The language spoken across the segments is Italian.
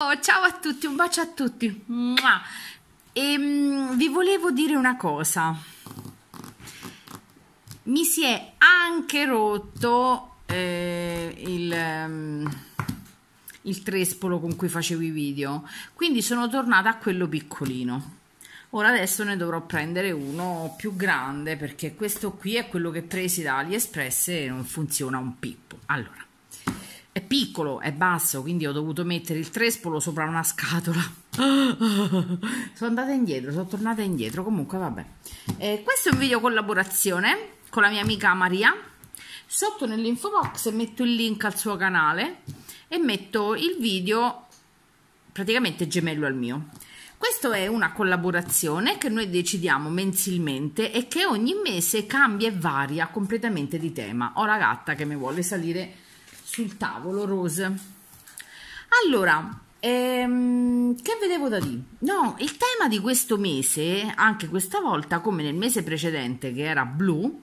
Oh, ciao a tutti, un bacio a tutti. E, um, vi volevo dire una cosa. Mi si è anche rotto eh, il, ehm, il trespolo con cui facevo i video, quindi sono tornata a quello piccolino. Ora adesso ne dovrò prendere uno più grande perché questo qui è quello che presi da AliExpress e non funziona un pippo. Allora, è piccolo, è basso, quindi ho dovuto mettere il trespolo sopra una scatola. sono andata indietro, sono tornata indietro. Comunque, vabbè. Eh, questo è un video collaborazione con la mia amica Maria. Sotto nell'info box metto il link al suo canale e metto il video praticamente gemello al mio. Questa è una collaborazione che noi decidiamo mensilmente e che ogni mese cambia e varia completamente di tema. Ho la gatta che mi vuole salire sul tavolo, Rose. Allora, ehm, che vedevo da lì? No, il tema di questo mese, anche questa volta, come nel mese precedente che era blu,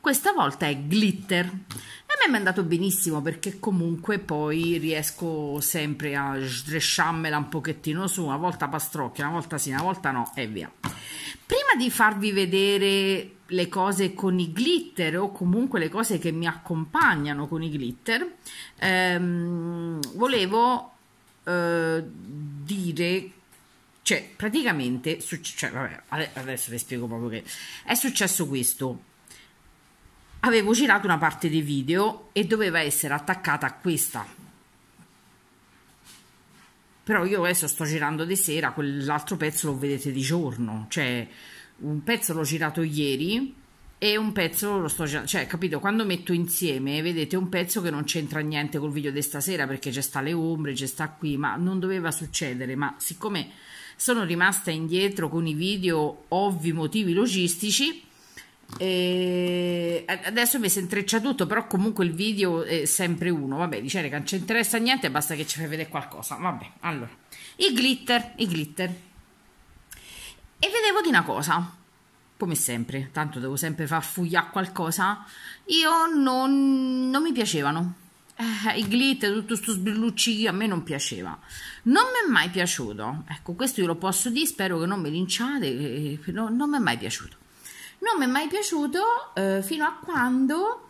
questa volta è glitter. E a me è andato benissimo perché comunque poi riesco sempre a sdresciarmela un pochettino su, una volta pastrocchia, una volta sì, una volta no, e via. Prima di farvi vedere le cose con i glitter o comunque le cose che mi accompagnano con i glitter, ehm, volevo eh, dire, cioè praticamente, cioè, vabbè, adesso vi spiego proprio che è successo questo. Avevo girato una parte dei video e doveva essere attaccata a questa. Però io adesso sto girando di sera, quell'altro pezzo lo vedete di giorno, cioè un pezzo l'ho girato ieri e un pezzo lo sto girando, cioè capito, quando metto insieme vedete un pezzo che non c'entra niente col video di stasera perché c'è sta le ombre, c'è sta qui, ma non doveva succedere, ma siccome sono rimasta indietro con i video ovvi motivi logistici e adesso mi si intreccia tutto, però comunque il video è sempre uno. Vabbè, dice che non ci interessa niente, basta che ci fai vedere qualcosa. Vabbè, allora, i glitter, i glitter. E vedevo di una cosa, come sempre, tanto devo sempre far fugliare qualcosa, io non, non mi piacevano. Eh, I glitter, tutto sto sbrillucci a me non piaceva. Non mi è mai piaciuto. Ecco, questo io lo posso dire, spero che non mi linciate, no, non mi è mai piaciuto. Non mi è mai piaciuto eh, fino a quando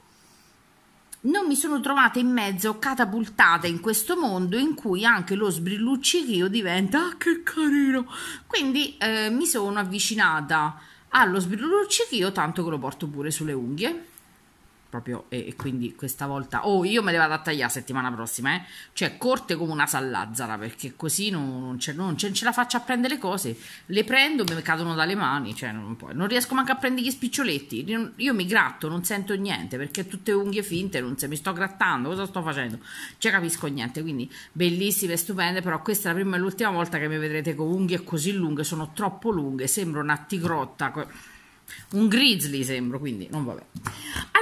non mi sono trovata in mezzo catapultata in questo mondo in cui anche lo sbrilluccichio diventa ah, che carino quindi eh, mi sono avvicinata allo sbrilluccichio tanto che lo porto pure sulle unghie proprio e, e, quindi questa volta oh io me le vado a tagliare settimana prossima eh? cioè corte come una sallazzara perché così non, non, ce, non, ce, non, ce, la faccio a prendere le cose le prendo mi cadono dalle mani cioè non, non riesco manco a prendere gli spiccioletti io mi gratto non sento niente perché tutte unghie finte non se mi sto grattando cosa sto facendo cioè capisco niente quindi bellissime stupende però questa è la prima e l'ultima volta che mi vedrete con unghie così lunghe sono troppo lunghe sembra una tigrotta un grizzly sembro, quindi non vabbè.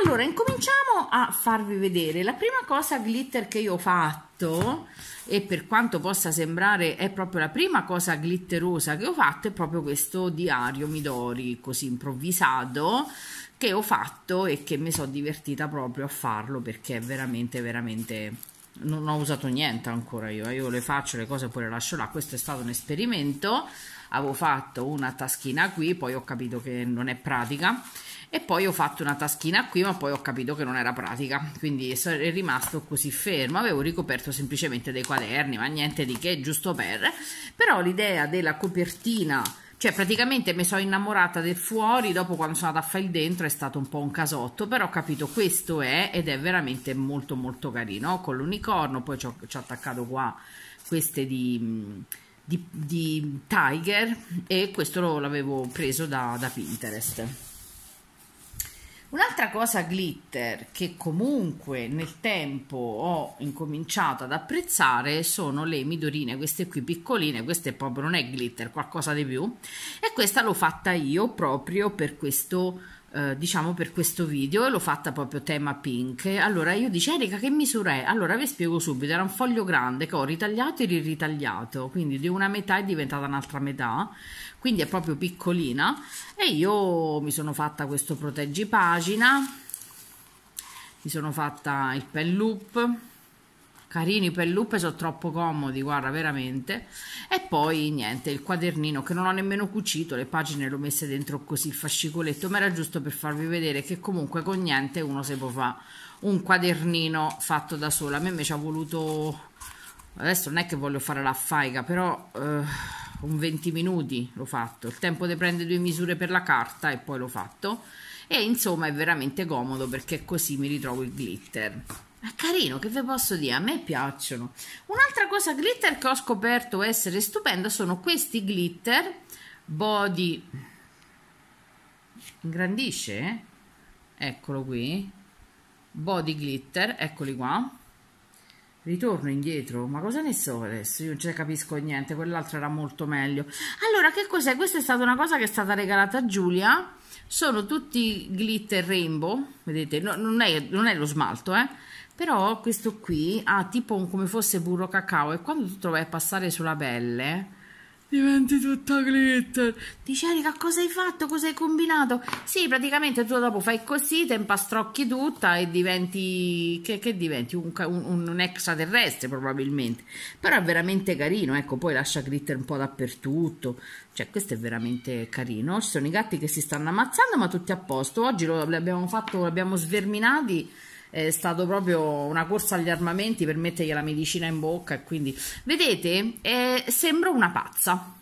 Allora, incominciamo a farvi vedere. La prima cosa glitter che io ho fatto, e per quanto possa sembrare è proprio la prima cosa glitterosa che ho fatto, è proprio questo diario Midori, così improvvisato, che ho fatto e che mi sono divertita proprio a farlo perché è veramente, veramente non ho usato niente ancora io, eh. io le faccio le cose e poi le lascio là, questo è stato un esperimento, avevo fatto una taschina qui, poi ho capito che non è pratica e poi ho fatto una taschina qui ma poi ho capito che non era pratica, quindi è rimasto così fermo, avevo ricoperto semplicemente dei quaderni ma niente di che, giusto per, però l'idea della copertina cioè, praticamente mi sono innamorata del fuori, dopo quando sono andata a fare il dentro è stato un po' un casotto, però ho capito questo è ed è veramente molto molto carino, con l'unicorno, poi ci ho, ci ho attaccato qua queste di, di, di, Tiger e questo l'avevo preso da, da Pinterest. Un'altra cosa glitter che comunque nel tempo ho incominciato ad apprezzare sono le midorine, queste qui piccoline, queste proprio non è glitter, qualcosa di più. E questa l'ho fatta io proprio per questo eh, diciamo per questo video e l'ho fatta proprio tema pink allora io dice Erika che misura è? allora vi spiego subito era un foglio grande che ho ritagliato e ritagliato quindi di una metà è diventata un'altra metà quindi è proprio piccolina e io mi sono fatta questo proteggipagina mi sono fatta il pen loop carini per lupe sono troppo comodi guarda veramente e poi niente il quadernino che non ho nemmeno cucito le pagine le ho messe dentro così il fascicoletto ma era giusto per farvi vedere che comunque con niente uno si può fare un quadernino fatto da sola a me invece ha voluto adesso non è che voglio fare la faiga però eh, un 20 minuti l'ho fatto il tempo di prendere due misure per la carta e poi l'ho fatto e insomma è veramente comodo perché così mi ritrovo il glitter è carino, che vi posso dire? A me piacciono. Un'altra cosa glitter che ho scoperto essere stupenda sono questi glitter body. Ingrandisce? Eccolo qui. Body glitter, eccoli qua. Ritorno indietro, ma cosa ne so adesso? Io non ce ne capisco niente, quell'altro era molto meglio. Allora, che cos'è? Questa è stata una cosa che è stata regalata a Giulia. Sono tutti glitter rainbow, vedete, no, non, è, non, è, lo smalto, eh? però questo qui ha tipo come fosse burro cacao e quando tu trovi a passare sulla pelle diventi tutta glitter dici Erika cosa hai fatto cosa hai combinato sì praticamente tu dopo fai così te impastrocchi tutta e diventi che, che diventi un, un, un, extraterrestre probabilmente però è veramente carino ecco poi lascia glitter un po' dappertutto cioè questo è veramente carino ci sono i gatti che si stanno ammazzando ma tutti a posto oggi lo, abbiamo fatto l'abbiamo sverminati è stata proprio una corsa agli armamenti per mettergli la medicina in bocca e quindi vedete eh, sembra una pazza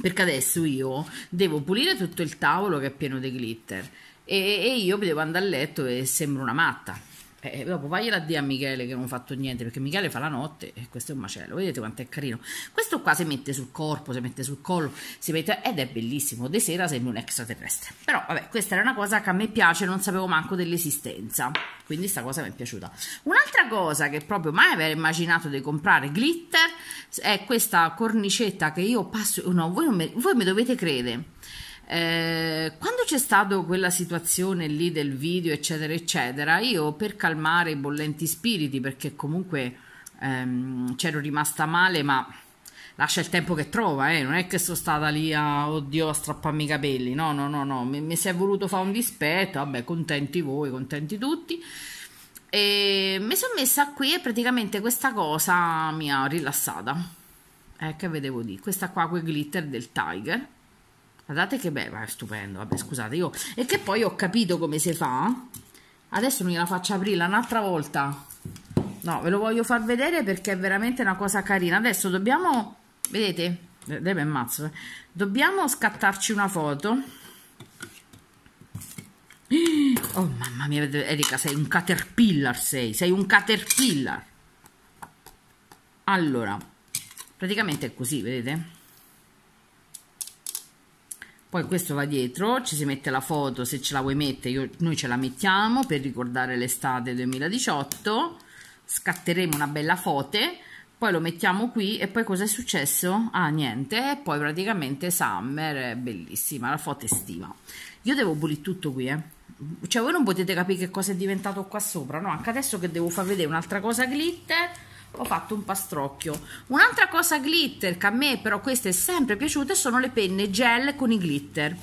perché adesso io devo pulire tutto il tavolo che è pieno di glitter e, e io devo andare a letto e sembro una matta eh, eh, dopo vai a dire a Michele che non ha fatto niente perché Michele fa la notte e questo è un macello. Vedete quanto è carino. Questo qua si mette sul corpo, si mette sul collo, si mette ed è bellissimo. De sera sembra un extraterrestre. Però vabbè, questa era una cosa che a me piace, non sapevo manco dell'esistenza. Quindi sta cosa mi è piaciuta. Un'altra cosa che proprio mai avrei immaginato di comprare glitter è questa cornicetta che io passo. No, voi, me, voi mi dovete credere eh, quando c'è stata quella situazione lì del video, eccetera, eccetera, io per calmare i bollenti spiriti, perché comunque ehm, c'ero rimasta male, ma lascia il tempo che trova, eh? non è che sono stata lì a, oddio, a strapparmi i capelli, no, no, no, no, mi, mi si è voluto fare un dispetto, vabbè, contenti voi, contenti tutti. E mi sono messa qui e praticamente questa cosa mi ha rilassata. Eh, che vedevo di questa qua, quel glitter del Tiger Guardate che bello, è stupendo, vabbè scusate io. E che poi ho capito come si fa. Adesso non gliela faccio aprirla un'altra volta. No, ve lo voglio far vedere perché è veramente una cosa carina. Adesso dobbiamo, vedete, deve mazzo, eh. dobbiamo scattarci una foto. Oh mamma mia, Erika, sei un caterpillar, sei, sei un caterpillar. Allora, praticamente è così, vedete? Poi questo va dietro, ci si mette la foto, se ce la vuoi mettere, io, noi ce la mettiamo per ricordare l'estate 2018. Scatteremo una bella foto, poi lo mettiamo qui e poi cosa è successo? Ah, niente, e poi praticamente Summer è eh, bellissima, la foto estiva. Io devo pulire tutto qui, eh. Cioè voi non potete capire che cosa è diventato qua sopra, no? Anche adesso che devo far vedere un'altra cosa glitter ho fatto un pastrocchio un'altra cosa glitter che a me però queste è sempre piaciute sono le penne gel con i glitter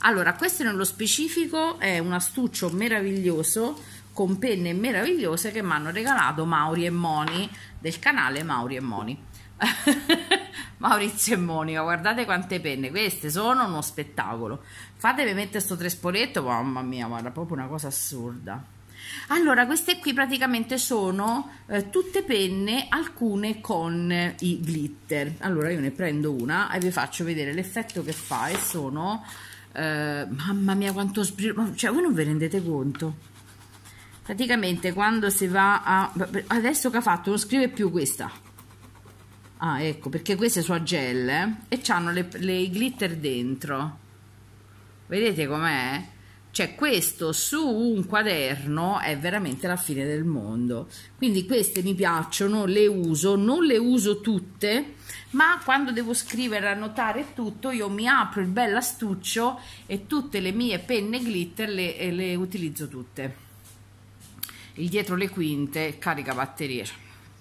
allora questo nello specifico è un astuccio meraviglioso con penne meravigliose che mi hanno regalato Mauri e Moni del canale Mauri e Moni Maurizio e Monica, guardate quante penne, queste sono uno spettacolo. Fatemi mettere sto trespoletto, mamma mia, guarda, proprio una cosa assurda. Allora, queste qui praticamente sono eh, tutte penne, alcune con i glitter. Allora, io ne prendo una e vi faccio vedere l'effetto che fa e sono... Eh, mamma mia quanto sbrillo cioè voi non vi rendete conto praticamente quando si va a adesso che ha fatto non scrive più questa ah ecco perché queste sono a gel eh? e hanno i glitter dentro vedete com'è? cioè questo su un quaderno è veramente la fine del mondo quindi queste mi piacciono le uso non le uso tutte ma quando devo scrivere annotare tutto io mi apro il bel astuccio e tutte le mie penne glitter le, eh, le utilizzo tutte il dietro le quinte carica batterie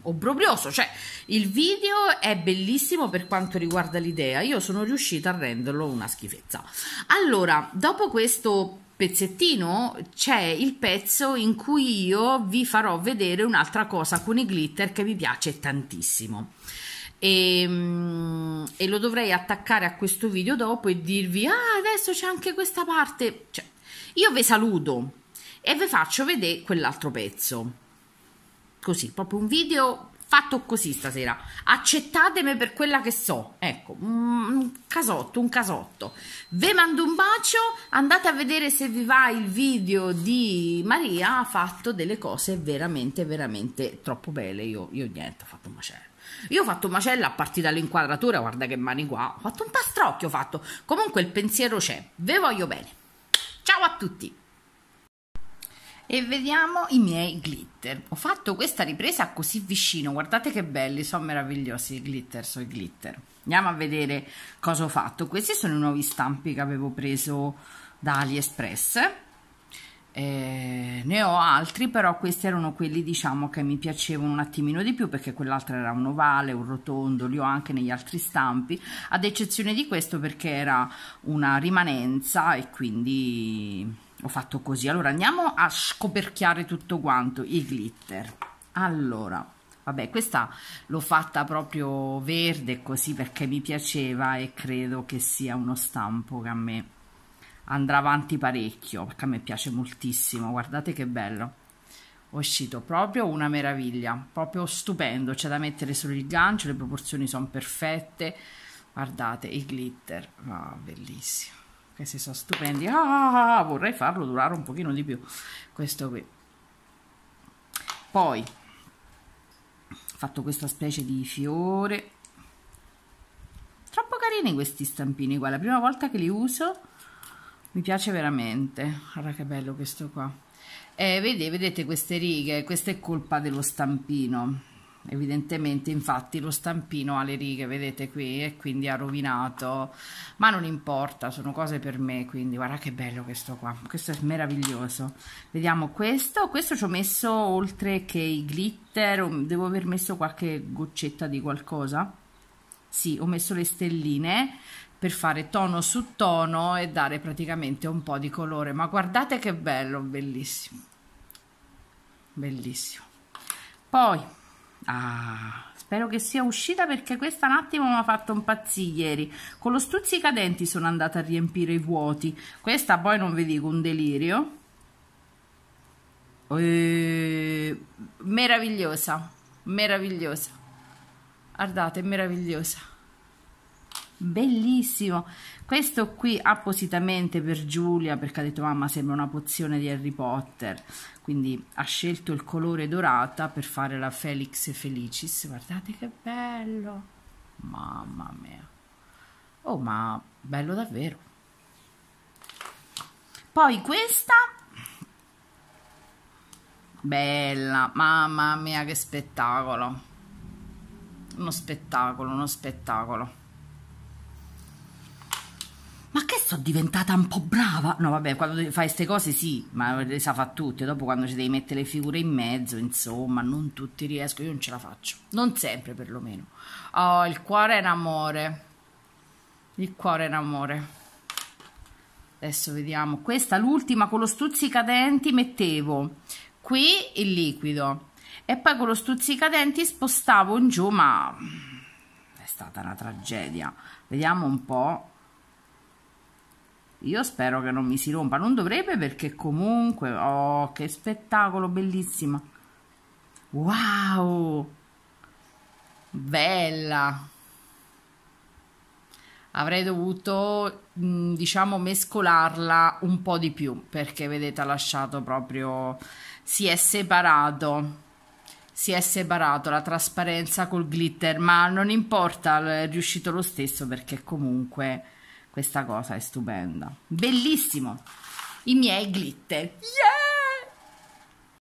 obbrobrioso, cioè il video è bellissimo per quanto riguarda l'idea, io sono riuscita a renderlo una schifezza. Allora, dopo questo pezzettino c'è il pezzo in cui io vi farò vedere un'altra cosa con i glitter che mi piace tantissimo. E, ehm, e, lo dovrei attaccare a questo video dopo e dirvi ah adesso c'è anche questa parte cioè, io vi saluto e vi faccio vedere quell'altro pezzo così proprio un video fatto così stasera. Accettatemi per quella che so. Ecco, mm, un casotto, un casotto. Ve mando un bacio, andate a vedere se vi va il video di Maria, ha fatto delle cose veramente, veramente troppo belle. Io, io niente, ho fatto un macello. Io ho fatto un macello a partire dall'inquadratura, guarda che mani qua, ho fatto un pastrocchio, ho fatto. Comunque il pensiero c'è, ve voglio bene. Ciao a tutti! e vediamo i miei glitter. Ho fatto questa ripresa così vicino, guardate che belli, sono meravigliosi i glitter, sono glitter. Andiamo a vedere cosa ho fatto. Questi sono i nuovi stampi che avevo preso da AliExpress. Eh, ne ho altri, però questi erano quelli diciamo che mi piacevano un attimino di più perché quell'altro era un ovale, un rotondo, li ho anche negli altri stampi, ad eccezione di questo perché era una rimanenza e quindi ho fatto così allora andiamo a scoperchiare tutto quanto i glitter allora vabbè questa l'ho fatta proprio verde così perché mi piaceva e credo che sia uno stampo che a me andrà avanti parecchio perché a me piace moltissimo guardate che bello è uscito proprio una meraviglia proprio stupendo c'è da mettere solo il gancio le proporzioni sono perfette guardate il glitter oh, bellissimo questi sono stupendi ah, vorrei farlo durare un pochino di più questo qui poi ho fatto questa specie di fiore troppo carini questi stampini qua la prima volta che li uso mi piace veramente guarda che bello questo qua eh, vedete, vedete queste righe questa è colpa dello stampino evidentemente infatti lo stampino ha le righe vedete qui e quindi ha rovinato ma non importa sono cose per me quindi guarda che bello questo qua questo è meraviglioso vediamo questo questo ci ho messo oltre che i glitter devo aver messo qualche goccetta di qualcosa sì ho messo le stelline per fare tono su tono e dare praticamente un po' di colore ma guardate che bello bellissimo bellissimo poi Ah, spero che sia uscita perché questa un attimo mi ha fatto impazzire ieri. Con lo stuzzicadenti sono andata a riempire i vuoti. Questa poi non vi dico un delirio. E... Eh, meravigliosa, meravigliosa. Guardate, meravigliosa bellissimo questo qui appositamente per Giulia perché ha detto mamma sembra una pozione di Harry Potter quindi ha scelto il colore dorata per fare la Felix Felicis guardate che bello mamma mia oh ma bello davvero poi questa bella mamma mia che spettacolo uno spettacolo uno spettacolo ma che sono diventata un po' brava? No, vabbè, quando fai queste cose sì, ma le sa fa tutte. Dopo quando ci devi mettere le figure in mezzo, insomma, non tutti riescono, io non ce la faccio. Non sempre perlomeno. Oh, il cuore è in amore. Il cuore è in amore. Adesso vediamo. Questa l'ultima con lo stuzzicadenti mettevo qui il liquido e poi con lo stuzzicadenti spostavo in giù, ma è stata una tragedia. Vediamo un po' Io spero che non mi si rompa, non dovrebbe perché comunque, oh che spettacolo, bellissima. Wow! Bella! Avrei dovuto, mm, diciamo, mescolarla un po' di più perché vedete ha lasciato proprio, si è separato si è separato la trasparenza col glitter, ma non importa, è riuscito lo stesso perché comunque questa cosa è stupenda. Bellissimo. I miei glitter. Yeah!